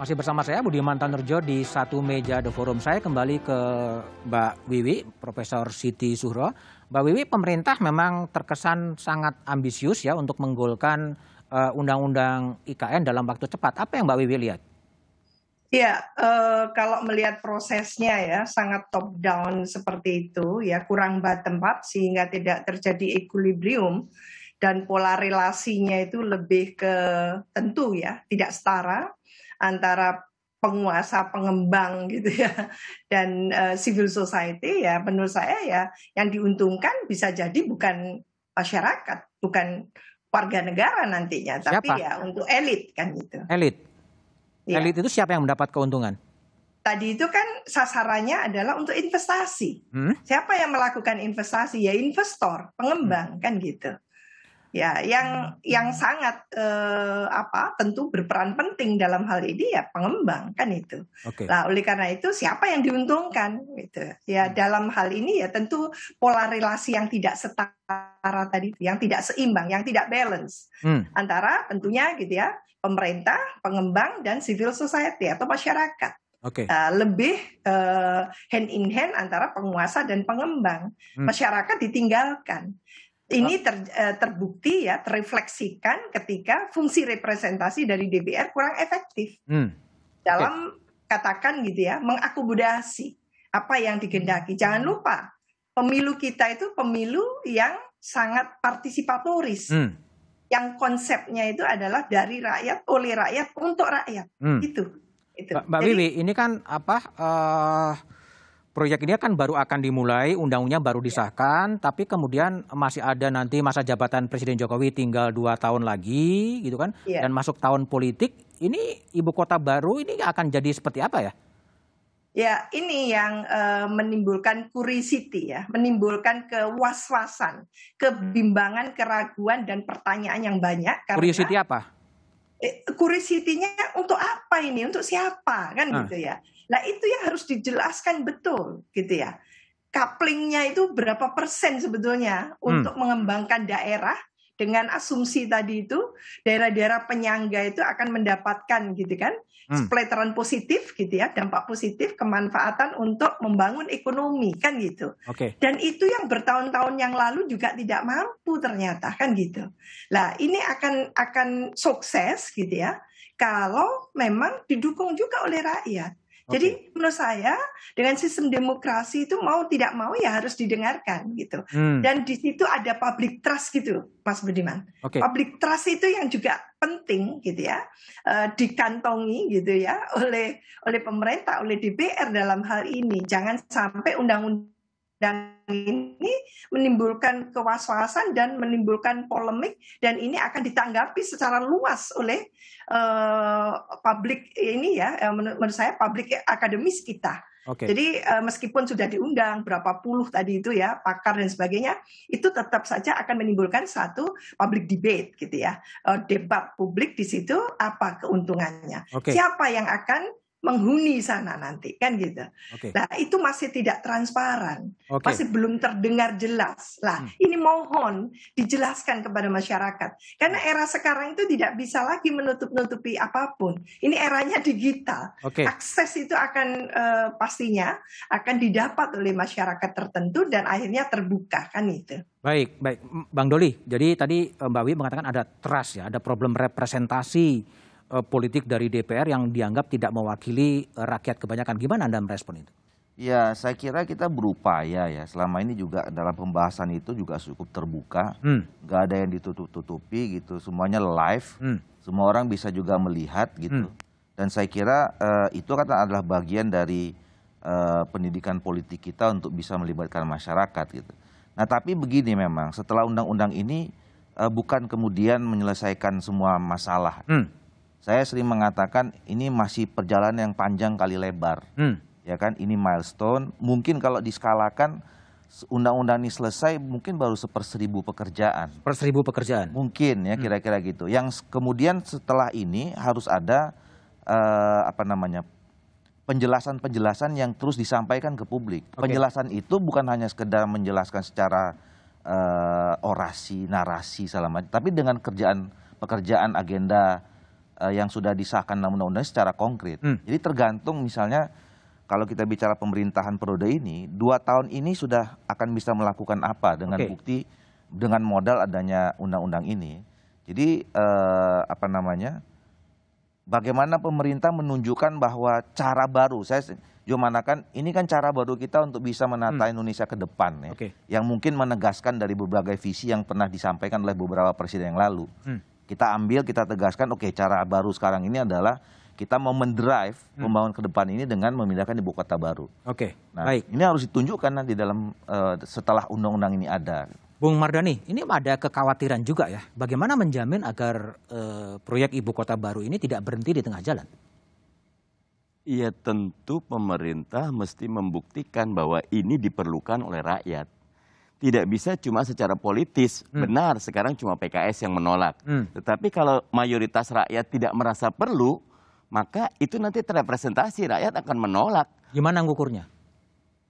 Masih bersama saya Mantan Tanerjo di satu meja The Forum. Saya kembali ke Mbak Wiwi, Profesor Siti Suhro. Mbak Wiwi, pemerintah memang terkesan sangat ambisius ya untuk menggolkan eh, undang-undang uh, IKN dalam waktu cepat. Apa yang Mbak Wiwi lihat? Ya, uh, kalau melihat prosesnya ya sangat top down seperti itu ya kurang bottom up sehingga tidak terjadi equilibrium dan pola relasinya itu lebih ke tentu ya tidak setara antara penguasa pengembang gitu ya dan uh, civil society ya menurut saya ya yang diuntungkan bisa jadi bukan masyarakat bukan warga negara nantinya siapa? tapi ya untuk elit kan gitu elit ya. elit itu siapa yang mendapat keuntungan tadi itu kan sasarannya adalah untuk investasi hmm? siapa yang melakukan investasi ya investor pengembang hmm. kan gitu Ya, yang hmm. yang sangat eh, apa tentu berperan penting dalam hal ini ya pengembang kan itu. Okay. Nah, oleh karena itu siapa yang diuntungkan gitu. Ya, hmm. dalam hal ini ya tentu pola relasi yang tidak setara tadi yang tidak seimbang, yang tidak balance hmm. antara tentunya gitu ya, pemerintah, pengembang dan civil society atau masyarakat. Okay. Uh, eh, lebih uh, hand in hand antara penguasa dan pengembang. Hmm. Masyarakat ditinggalkan. Ini ter, eh, terbukti ya, terrefleksikan ketika fungsi representasi dari DPR kurang efektif hmm. dalam okay. katakan gitu ya, mengakomodasi apa yang digendaki. Jangan lupa pemilu kita itu pemilu yang sangat partisipatoris, hmm. yang konsepnya itu adalah dari rakyat oleh rakyat untuk rakyat. Hmm. Itu. itu. Mbak Jadi, ini kan apa? Uh proyek ini kan baru akan dimulai, undangnya baru iya. disahkan, tapi kemudian masih ada nanti masa jabatan Presiden Jokowi tinggal dua tahun lagi, gitu kan? Ya. Dan masuk tahun politik, ini ibu kota baru ini akan jadi seperti apa ya? Ya, ini yang uh, menimbulkan curiosity ya, menimbulkan kewaswasan, kebimbangan, keraguan dan pertanyaan yang banyak. curiosity apa? Kurisitinya eh, untuk apa ini, untuk siapa kan ah. gitu ya. Nah itu yang harus dijelaskan betul gitu ya. Couplingnya itu berapa persen sebetulnya hmm. untuk mengembangkan daerah dengan asumsi tadi itu daerah-daerah penyangga itu akan mendapatkan gitu kan Hmm. splatteran positif gitu ya, dampak positif kemanfaatan untuk membangun ekonomi kan gitu. Oke. Okay. Dan itu yang bertahun-tahun yang lalu juga tidak mampu ternyata kan gitu. Lah ini akan akan sukses gitu ya kalau memang didukung juga oleh rakyat. Okay. Jadi menurut saya dengan sistem demokrasi itu mau tidak mau ya harus didengarkan gitu. Hmm. Dan di situ ada public trust gitu, Mas Budiman. Okay. Public trust itu yang juga penting gitu ya, eh, dikantongi gitu ya oleh oleh pemerintah, oleh DPR dalam hal ini. Jangan sampai undang-undang dan ini menimbulkan kewaswasan dan menimbulkan polemik dan ini akan ditanggapi secara luas oleh uh, publik ini ya eh, menurut, menurut saya publik akademis kita. Okay. Jadi uh, meskipun sudah diundang berapa puluh tadi itu ya pakar dan sebagainya, itu tetap saja akan menimbulkan satu public debate gitu ya, uh, debat publik di situ apa keuntungannya, okay. siapa yang akan menghuni sana nanti kan gitu. Okay. Nah itu masih tidak transparan, okay. masih belum terdengar jelas. Lah hmm. ini mohon dijelaskan kepada masyarakat karena hmm. era sekarang itu tidak bisa lagi menutup-nutupi apapun. Ini eranya digital, okay. akses itu akan uh, pastinya akan didapat oleh masyarakat tertentu dan akhirnya terbuka kan itu. Baik, baik, Bang Doli. Jadi tadi eh, Mbak Wi mengatakan ada trust ya, ada problem representasi Eh, politik dari DPR yang dianggap tidak mewakili eh, rakyat kebanyakan. Gimana Anda merespon itu? Ya, saya kira kita berupaya ya. Selama ini juga dalam pembahasan itu juga cukup terbuka. Hmm. Gak ada yang ditutup-tutupi gitu. Semuanya live. Hmm. Semua orang bisa juga melihat gitu. Hmm. Dan saya kira uh, itu kata adalah bagian dari uh, pendidikan politik kita untuk bisa melibatkan masyarakat gitu. Nah, tapi begini memang setelah undang-undang ini uh, bukan kemudian menyelesaikan semua masalah. Hmm saya sering mengatakan ini masih perjalanan yang panjang kali lebar. Hmm. Ya kan, ini milestone. Mungkin kalau diskalakan undang-undang ini selesai mungkin baru seper seribu pekerjaan. Perseribu pekerjaan. Mungkin ya hmm. kira-kira hmm. gitu. Yang kemudian setelah ini harus ada uh, apa namanya penjelasan-penjelasan yang terus disampaikan ke publik. Okay. Penjelasan itu bukan hanya sekedar menjelaskan secara uh, orasi, narasi, selama, tapi dengan kerjaan pekerjaan agenda uh, yang sudah disahkan dalam undang-undang secara konkret. Hmm. Jadi tergantung misalnya kalau kita bicara pemerintahan periode ini, dua tahun ini sudah akan bisa melakukan apa dengan okay. bukti, dengan modal adanya undang-undang ini. Jadi uh, apa namanya? Bagaimana pemerintah menunjukkan bahwa cara baru saya jumanakan ini kan cara baru kita untuk bisa menata hmm. Indonesia ke depan ya, okay. yang mungkin menegaskan dari berbagai visi yang pernah disampaikan oleh beberapa presiden yang lalu. Hmm kita ambil, kita tegaskan, oke okay, cara baru sekarang ini adalah kita mau mendrive hmm. pembangunan ke depan ini dengan memindahkan ibu kota baru. Oke, okay. nah, baik. Ini harus ditunjukkan nanti dalam uh, setelah undang-undang ini ada. Bung Mardani, ini ada kekhawatiran juga ya. Bagaimana menjamin agar uh, proyek ibu kota baru ini tidak berhenti di tengah jalan? Iya tentu pemerintah mesti membuktikan bahwa ini diperlukan oleh rakyat tidak bisa cuma secara politis. Hmm. Benar, sekarang cuma PKS yang menolak. Hmm. Tetapi kalau mayoritas rakyat tidak merasa perlu, maka itu nanti terrepresentasi rakyat akan menolak. Gimana ngukurnya?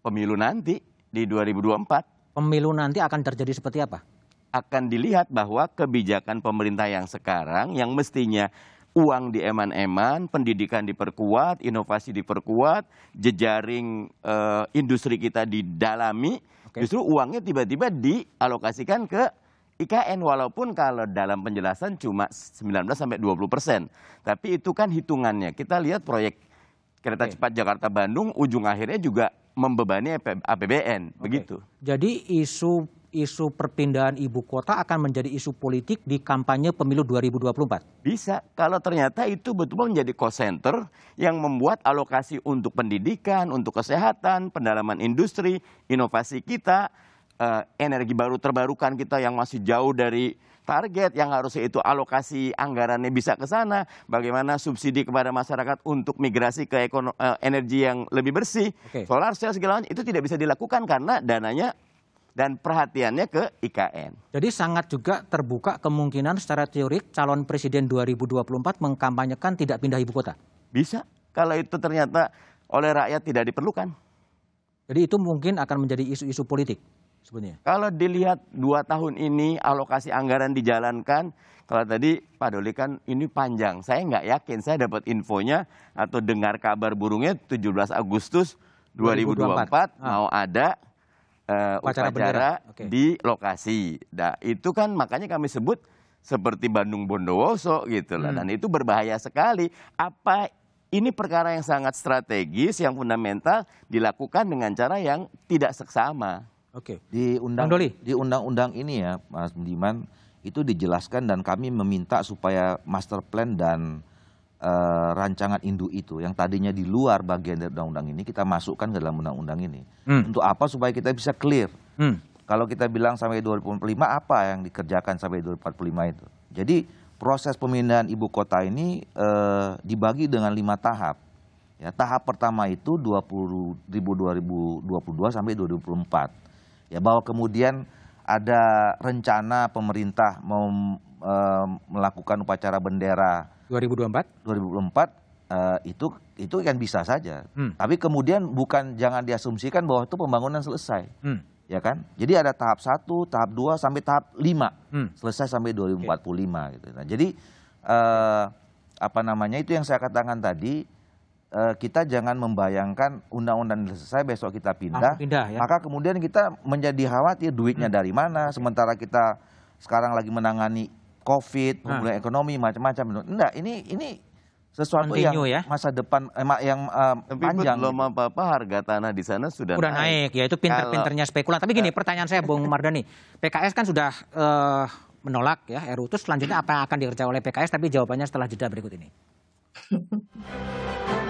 Pemilu nanti di 2024. Pemilu nanti akan terjadi seperti apa? Akan dilihat bahwa kebijakan pemerintah yang sekarang yang mestinya uang di eman-eman, pendidikan diperkuat, inovasi diperkuat, jejaring uh, industri kita didalami Justru uangnya tiba-tiba dialokasikan ke IKN walaupun kalau dalam penjelasan cuma 19 sampai 20 persen, tapi itu kan hitungannya. Kita lihat proyek kereta okay. cepat Jakarta Bandung ujung akhirnya juga membebani APBN, okay. begitu. Jadi isu isu perpindahan ibu kota akan menjadi isu politik di kampanye pemilu 2024? Bisa, kalau ternyata itu betul-betul menjadi call center yang membuat alokasi untuk pendidikan, untuk kesehatan, pendalaman industri, inovasi kita, eh, energi baru terbarukan kita yang masih jauh dari target yang harusnya itu alokasi anggarannya bisa ke sana, bagaimana subsidi kepada masyarakat untuk migrasi ke eh, energi yang lebih bersih, okay. solar cell segala macam itu tidak bisa dilakukan karena dananya dan perhatiannya ke IKN. Jadi sangat juga terbuka kemungkinan secara teorik calon presiden 2024 mengkampanyekan tidak pindah ibu kota. Bisa kalau itu ternyata oleh rakyat tidak diperlukan. Jadi itu mungkin akan menjadi isu-isu politik sebenarnya. Kalau dilihat dua tahun ini alokasi anggaran dijalankan, kalau tadi Pak Doli kan ini panjang. Saya nggak yakin saya dapat infonya atau dengar kabar burungnya 17 Agustus 2024, 2024. mau ah. ada uh, upacara, upacara okay. di lokasi. Nah, itu kan makanya kami sebut seperti Bandung Bondowoso gitu lah. Hmm. Dan itu berbahaya sekali. Apa ini perkara yang sangat strategis, yang fundamental dilakukan dengan cara yang tidak seksama. Oke. Okay. Di undang undang ini ya, Mas Budiman, itu dijelaskan dan kami meminta supaya master plan dan uh, rancangan induk itu yang tadinya di luar bagian dari undang-undang ini kita masukkan ke dalam undang-undang ini. Hmm. Untuk apa supaya kita bisa clear? Hmm. Kalau kita bilang sampai 2045 apa yang dikerjakan sampai 2045 itu? Jadi proses pemindahan ibu kota ini uh, dibagi dengan lima tahap. Ya, tahap pertama itu 20, 2022 sampai 2024. Ya, bahwa kemudian ada rencana pemerintah mem, e, eh, melakukan upacara bendera 2024? 2024 uh, itu itu kan bisa saja. Hmm. Tapi kemudian bukan jangan diasumsikan bahwa itu pembangunan selesai. Hmm. Ya kan? Jadi ada tahap satu, tahap dua sampai tahap lima Hmm. Selesai sampai 2045 okay. gitu. Nah, jadi uh, apa namanya itu yang saya katakan tadi uh, kita jangan membayangkan undang-undang selesai besok kita pindah, ah, pindah ya? maka kemudian kita menjadi khawatir duitnya hmm. dari mana sementara kita sekarang lagi menangani covid pemulihan hmm. ekonomi macam-macam enggak ini ini sesuatu Continue, yang ya? masa depan emak eh, yang eh, panjang. belum apa-apa harga tanah di sana sudah Udah naik. naik ya itu pinter-pinternya spekulan. Tapi gini pertanyaan saya Bung Mardani, PKS kan sudah uh, menolak ya RUU. Terus selanjutnya apa yang akan dikerjakan oleh PKS? Tapi jawabannya setelah jeda berikut ini.